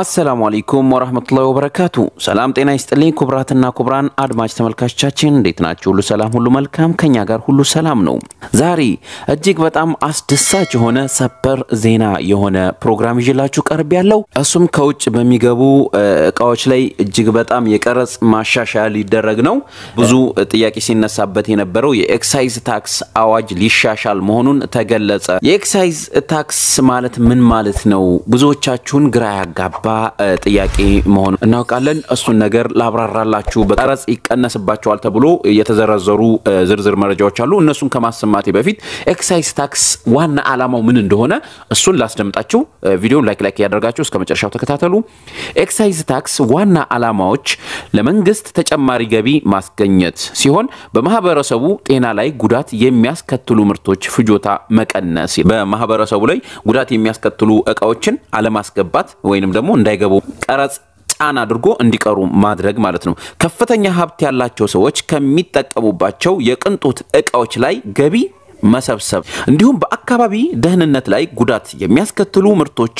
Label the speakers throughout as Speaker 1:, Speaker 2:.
Speaker 1: አሰላሙ አለይኩም ወራህመቱላሂ ወበረካቱ። ሰላም ጤና ይስጥልኝ ኩብራትና ኩብራን አድማጭ ተመልካቾቻችን እንዴት ናቸው ሁሉ ሰላም፣ ሁሉ መልካም፣ ከኛ ጋር ሁሉ ሰላም ነው። ዛሬ እጅግ በጣም አስደሳች የሆነ ሰበር ዜና የሆነ ፕሮግራም ይዤላችሁ ቀርብ ያለው እሱም ከውጭ በሚገቡ እቃዎች ላይ እጅግ በጣም የቀረጽ ማሻሻያ ሊደረግ ነው። ብዙ ጥያቄ ሲነሳበት የነበረው የኤክሳይዝ ታክስ አዋጅ ሊሻሻል መሆኑን ተገለጸ። የኤክሳይዝ ታክስ ማለት ምን ማለት ነው? ብዙዎቻችሁን ግራ ያጋባ ጥያቄ መሆኑ እናውቃለን። እሱን ነገር ላብራራላችሁ። በቀረጽ ይቀነስባቸዋል ተብሎ የተዘረዘሩ ዝርዝር መረጃዎች አሉ። እነሱን ከማሰማቴ በፊት ኤክሳይዝ ታክስ ዋና ዓላማው ምን እንደሆነ እሱን ላስደምጣችሁ። ቪዲዮን ላይክ ላይክ እያደረጋችሁ እስከ መጨረሻው ተከታተሉ። ኤክሳይዝ ታክስ ዋና ዓላማዎች ለመንግስት ተጨማሪ ገቢ ማስገኘት ሲሆን በማህበረሰቡ ጤና ላይ ጉዳት የሚያስከትሉ ምርቶች ፍጆታ መቀነስ፣ በማህበረሰቡ ላይ ጉዳት የሚያስከትሉ እቃዎችን አለማስገባት ወይንም ደግሞ ደግሞ እንዳይገቡ ቀረጽ ጫና አድርጎ እንዲቀሩ ማድረግ ማለት ነው። ከፍተኛ ሀብት ያላቸው ሰዎች ከሚጠቀሙባቸው የቅንጦት እቃዎች ላይ ገቢ መሰብሰብ እንዲሁም በአካባቢ ደህንነት ላይ ጉዳት የሚያስከትሉ ምርቶች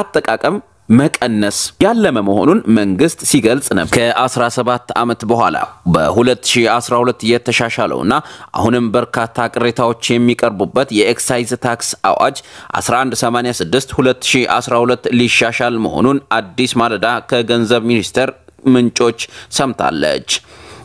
Speaker 1: አጠቃቀም መቀነስ ያለመ መሆኑን መንግስት ሲገልጽ ነበር። ከ17 ዓመት በኋላ በ2012 የተሻሻለውና አሁንም በርካታ ቅሬታዎች የሚቀርቡበት የኤክሳይዝ ታክስ አዋጅ 1186 2012 ሊሻሻል መሆኑን አዲስ ማለዳ ከገንዘብ ሚኒስቴር ምንጮች ሰምታለች።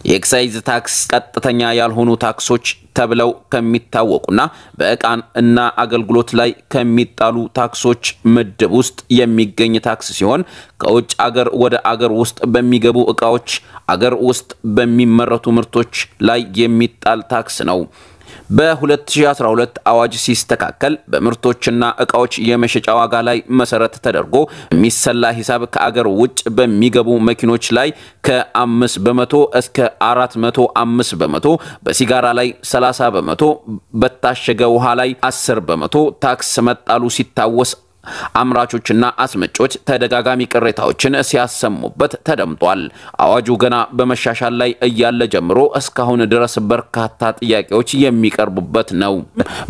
Speaker 1: የኤክሳይዝ ታክስ ቀጥተኛ ያልሆኑ ታክሶች ተብለው ከሚታወቁና በእቃን እና አገልግሎት ላይ ከሚጣሉ ታክሶች ምድብ ውስጥ የሚገኝ ታክስ ሲሆን ከውጭ አገር ወደ አገር ውስጥ በሚገቡ እቃዎች፣ አገር ውስጥ በሚመረቱ ምርቶች ላይ የሚጣል ታክስ ነው። በ2012 አዋጅ ሲስተካከል በምርቶችና እቃዎች የመሸጫ ዋጋ ላይ መሰረት ተደርጎ የሚሰላ ሂሳብ ከአገር ውጭ በሚገቡ መኪኖች ላይ ከ5 በመቶ እስከ 405 በመቶ፣ በሲጋራ ላይ 30 በመቶ፣ በታሸገ ውሃ ላይ 10 በመቶ ታክስ መጣሉ ሲታወስ አምራቾችና አስመጮች ተደጋጋሚ ቅሬታዎችን ሲያሰሙበት ተደምጧል። አዋጁ ገና በመሻሻል ላይ እያለ ጀምሮ እስካሁን ድረስ በርካታ ጥያቄዎች የሚቀርቡበት ነው።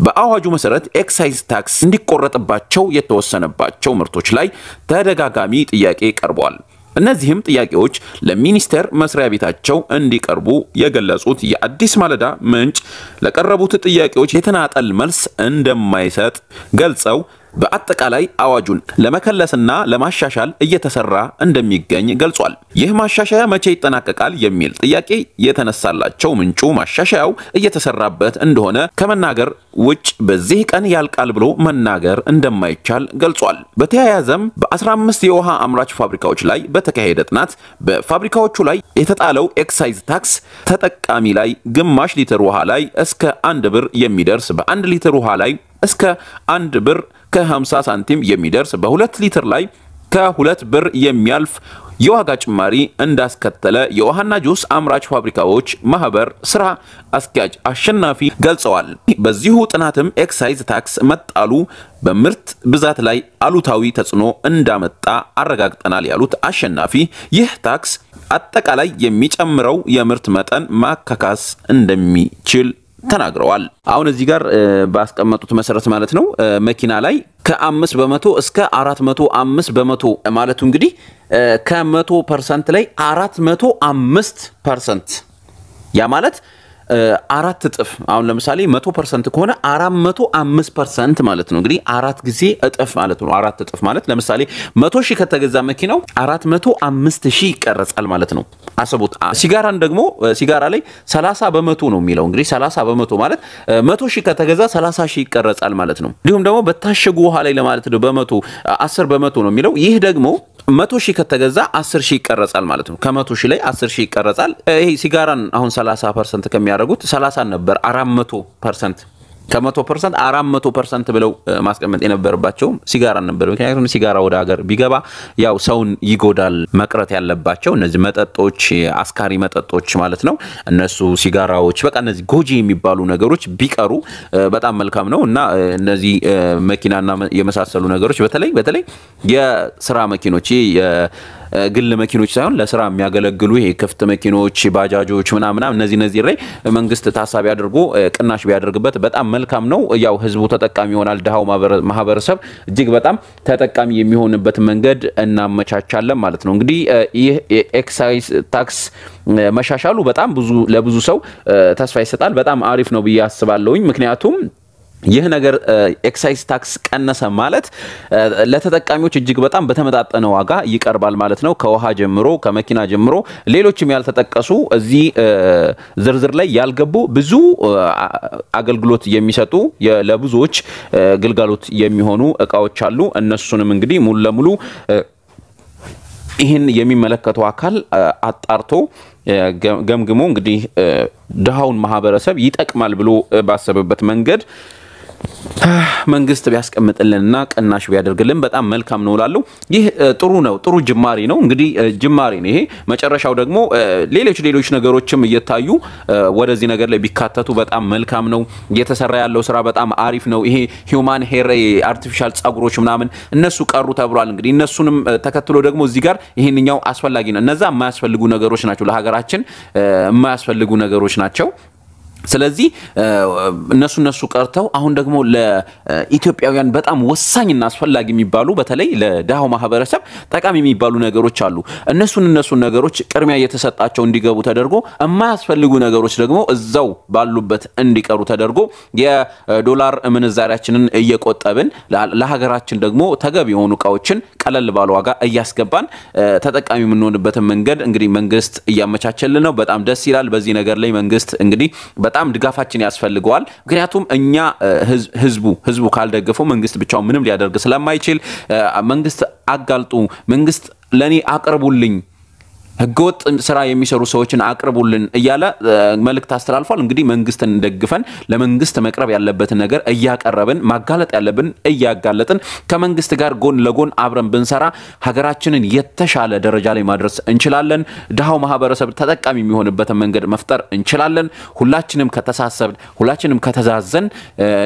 Speaker 1: በአዋጁ መሰረት ኤክሳይዝ ታክስ እንዲቆረጥባቸው የተወሰነባቸው ምርቶች ላይ ተደጋጋሚ ጥያቄ ቀርቧል። እነዚህም ጥያቄዎች ለሚኒስቴር መስሪያ ቤታቸው እንዲቀርቡ የገለጹት የአዲስ ማለዳ ምንጭ ለቀረቡት ጥያቄዎች የተናጠል መልስ እንደማይሰጥ ገልጸው በአጠቃላይ አዋጁን ለመከለስና ለማሻሻል እየተሰራ እንደሚገኝ ገልጿል። ይህ ማሻሻያ መቼ ይጠናቀቃል የሚል ጥያቄ የተነሳላቸው ምንጩ ማሻሻያው እየተሰራበት እንደሆነ ከመናገር ውጭ በዚህ ቀን ያልቃል ብሎ መናገር እንደማይቻል ገልጿል። በተያያዘም በ15 የውሃ አምራች ፋብሪካዎች ላይ በተካሄደ ጥናት በፋብሪካዎቹ ላይ የተጣለው ኤክሳይዝ ታክስ ተጠቃሚ ላይ ግማሽ ሊትር ውሃ ላይ እስከ አንድ ብር የሚደርስ በአንድ ሊትር ውሃ ላይ እስከ አንድ ብር ከ50 ሳንቲም የሚደርስ በ2 ሊትር ላይ ከሁለት ብር የሚያልፍ የዋጋ ጭማሪ እንዳስከተለ የውሃና ጁስ አምራች ፋብሪካዎች ማህበር ስራ አስኪያጅ አሸናፊ ገልጸዋል። በዚሁ ጥናትም ኤክሳይዝ ታክስ መጣሉ በምርት ብዛት ላይ አሉታዊ ተጽዕኖ እንዳመጣ አረጋግጠናል ያሉት አሸናፊ ይህ ታክስ አጠቃላይ የሚጨምረው የምርት መጠን ማካካስ እንደሚችል ተናግረዋል። አሁን እዚህ ጋር ባስቀመጡት መሰረት ማለት ነው መኪና ላይ ከአምስት በመቶ እስከ አራት መቶ አምስት በመቶ ማለቱ እንግዲህ ከመቶ ፐርሰንት ላይ አራት መቶ አምስት ፐርሰንት ያ ማለት አራት እጥፍ አሁን ለምሳሌ መቶ ፐርሰንት ከሆነ አራት መቶ አምስት ፐርሰንት ማለት ነው። እንግዲህ አራት ጊዜ እጥፍ ማለት ነው። አራት እጥፍ ማለት ለምሳሌ መቶ ሺህ ከተገዛ መኪናው አራት መቶ አምስት ሺህ ይቀረጻል ማለት ነው። አስቡት። ሲጋራን ደግሞ ሲጋራ ላይ ሰላሳ በመቶ ነው የሚለው እንግዲህ ሰላሳ በመቶ ማለት መቶ ሺህ ከተገዛ ሰላሳ ሺህ ይቀረጻል ማለት ነው። እንዲሁም ደግሞ በታሸጉ ውሃ ላይ ለማለት ነው በመቶ አስር በመቶ ነው የሚለው ይህ ደግሞ መቶ ሺህ ከተገዛ አስር ሺህ ይቀረጻል ማለት ነው። ከመቶ ሺህ ላይ አስር ሺህ ይቀረጻል። ይሄ ሲጋራን አሁን ሰላሳ ፐርሰንት ከሚያደርጉት ሰላሳ ነበር አራት መቶ ፐርሰንት ከመቶ ፐርሰንት አራት መቶ ፐርሰንት ብለው ማስቀመጥ የነበረባቸው ሲጋራ ነበር። ምክንያቱም ሲጋራ ወደ ሀገር ቢገባ ያው ሰውን ይጎዳል። መቅረት ያለባቸው እነዚህ መጠጦች፣ አስካሪ መጠጦች ማለት ነው። እነሱ ሲጋራዎች፣ በቃ እነዚህ ጎጂ የሚባሉ ነገሮች ቢቀሩ በጣም መልካም ነው እና እነዚህ መኪናና የመሳሰሉ ነገሮች በተለይ በተለይ የስራ መኪኖች ግል መኪኖች ሳይሆን ለስራ የሚያገለግሉ ይሄ ክፍት መኪኖች፣ ባጃጆች ምናምና እነዚህ እነዚህ ላይ መንግስት ታሳቢ አድርጎ ቅናሽ ቢያደርግበት በጣም መልካም ነው። ያው ህዝቡ ተጠቃሚ ይሆናል። ድሃው ማህበረሰብ እጅግ በጣም ተጠቃሚ የሚሆንበት መንገድ እናመቻቻለን ማለት ነው። እንግዲህ ይህ ኤክሳይዝ ታክስ መሻሻሉ በጣም ብዙ ለብዙ ሰው ተስፋ ይሰጣል። በጣም አሪፍ ነው ብዬ አስባለሁኝ ምክንያቱም ይህ ነገር ኤክሳይዝ ታክስ ቀነሰ ማለት ለተጠቃሚዎች እጅግ በጣም በተመጣጠነ ዋጋ ይቀርባል ማለት ነው። ከውሃ ጀምሮ ከመኪና ጀምሮ ሌሎችም ያልተጠቀሱ እዚህ ዝርዝር ላይ ያልገቡ ብዙ አገልግሎት የሚሰጡ ለብዙዎች ግልጋሎት የሚሆኑ እቃዎች አሉ። እነሱንም እንግዲህ ሙሉ ለሙሉ ይህን የሚመለከተው አካል አጣርቶ ገምግሞ እንግዲህ ድሃውን ማህበረሰብ ይጠቅማል ብሎ ባሰበበት መንገድ መንግስት ቢያስቀምጥልንና ቅናሽ ቢያደርግልን በጣም መልካም ነው እላለሁ። ይህ ጥሩ ነው፣ ጥሩ ጅማሬ ነው። እንግዲህ ጅማሬ ነው ይሄ። መጨረሻው ደግሞ ሌሎች ሌሎች ነገሮችም እየታዩ ወደዚህ ነገር ላይ ቢካተቱ በጣም መልካም ነው። እየተሰራ ያለው ስራ በጣም አሪፍ ነው። ይሄ ሂውማን ሄር አርቲፊሻል ጸጉሮች ምናምን እነሱ ቀሩ ተብሏል። እንግዲህ እነሱንም ተከትሎ ደግሞ እዚህ ጋር ይህንኛው አስፈላጊ ነው። እነዛ የማያስፈልጉ ነገሮች ናቸው፣ ለሀገራችን የማያስፈልጉ ነገሮች ናቸው። ስለዚህ እነሱ እነሱ ቀርተው አሁን ደግሞ ለኢትዮጵያውያን በጣም ወሳኝና አስፈላጊ የሚባሉ በተለይ ለድሃው ማህበረሰብ ጠቃሚ የሚባሉ ነገሮች አሉ። እነሱን እነሱን ነገሮች ቅድሚያ እየተሰጣቸው እንዲገቡ ተደርጎ የማያስፈልጉ ነገሮች ደግሞ እዛው ባሉበት እንዲቀሩ ተደርጎ የዶላር ምንዛሪያችንን እየቆጠብን ለሀገራችን ደግሞ ተገቢ የሆኑ እቃዎችን ቀለል ባለ ዋጋ እያስገባን ተጠቃሚ የምንሆንበትን መንገድ እንግዲህ መንግስት እያመቻቸልን ነው። በጣም ደስ ይላል። በዚህ ነገር ላይ መንግስት እንግዲህ በጣም ድጋፋችን ያስፈልገዋል። ምክንያቱም እኛ ህዝቡ ህዝቡ ካልደገፈው መንግስት ብቻውን ምንም ሊያደርግ ስለማይችል መንግስት አጋልጡ፣ መንግስት ለእኔ አቅርቡልኝ ህገወጥ ስራ የሚሰሩ ሰዎችን አቅርቡልን እያለ መልእክት አስተላልፏል። እንግዲህ መንግስትን ደግፈን ለመንግስት መቅረብ ያለበትን ነገር እያቀረብን ማጋለጥ ያለብን እያጋለጥን ከመንግስት ጋር ጎን ለጎን አብረን ብንሰራ ሀገራችንን የተሻለ ደረጃ ላይ ማድረስ እንችላለን። ድሃው ማህበረሰብ ተጠቃሚ የሚሆንበትን መንገድ መፍጠር እንችላለን። ሁላችንም ከተሳሰብን፣ ሁላችንም ከተዛዘን፣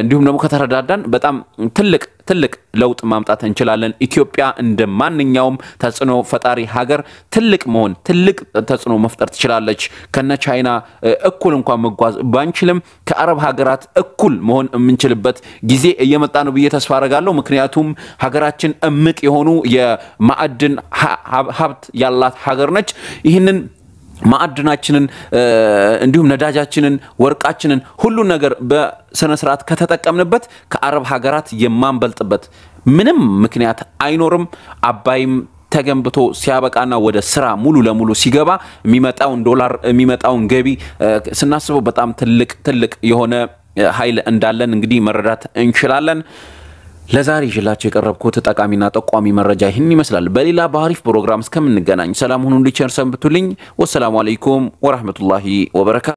Speaker 1: እንዲሁም ደግሞ ከተረዳዳን በጣም ትልቅ ትልቅ ለውጥ ማምጣት እንችላለን። ኢትዮጵያ እንደ ማንኛውም ተጽዕኖ ፈጣሪ ሀገር ትልቅ መሆን ትልቅ ተጽዕኖ መፍጠር ትችላለች። ከነ ቻይና እኩል እንኳን መጓዝ ባንችልም ከአረብ ሀገራት እኩል መሆን የምንችልበት ጊዜ እየመጣ ነው ብዬ ተስፋ አደርጋለሁ። ምክንያቱም ሀገራችን እምቅ የሆኑ የማዕድን ሀብት ያላት ሀገር ነች። ይህንን ማዕድናችንን እንዲሁም ነዳጃችንን ወርቃችንን ሁሉን ነገር በስነ ስርዓት ከተጠቀምንበት ከአረብ ሀገራት የማንበልጥበት ምንም ምክንያት አይኖርም። አባይም ተገንብቶ ሲያበቃና ወደ ስራ ሙሉ ለሙሉ ሲገባ የሚመጣውን ዶላር የሚመጣውን ገቢ ስናስበው በጣም ትልቅ ትልቅ የሆነ ኃይል እንዳለን እንግዲህ መረዳት እንችላለን። ለዛሬ ይዤላችሁ የቀረብኩት ጠቃሚና ጠቋሚ መረጃ ይህን ይመስላል። በሌላ በአሪፍ ፕሮግራም እስከምንገናኝ ሰላም ሁኑ። ሊቸር ሰንብቱልኝ። ወሰላሙ አለይኩም ወራህመቱላሂ ወበረካቱ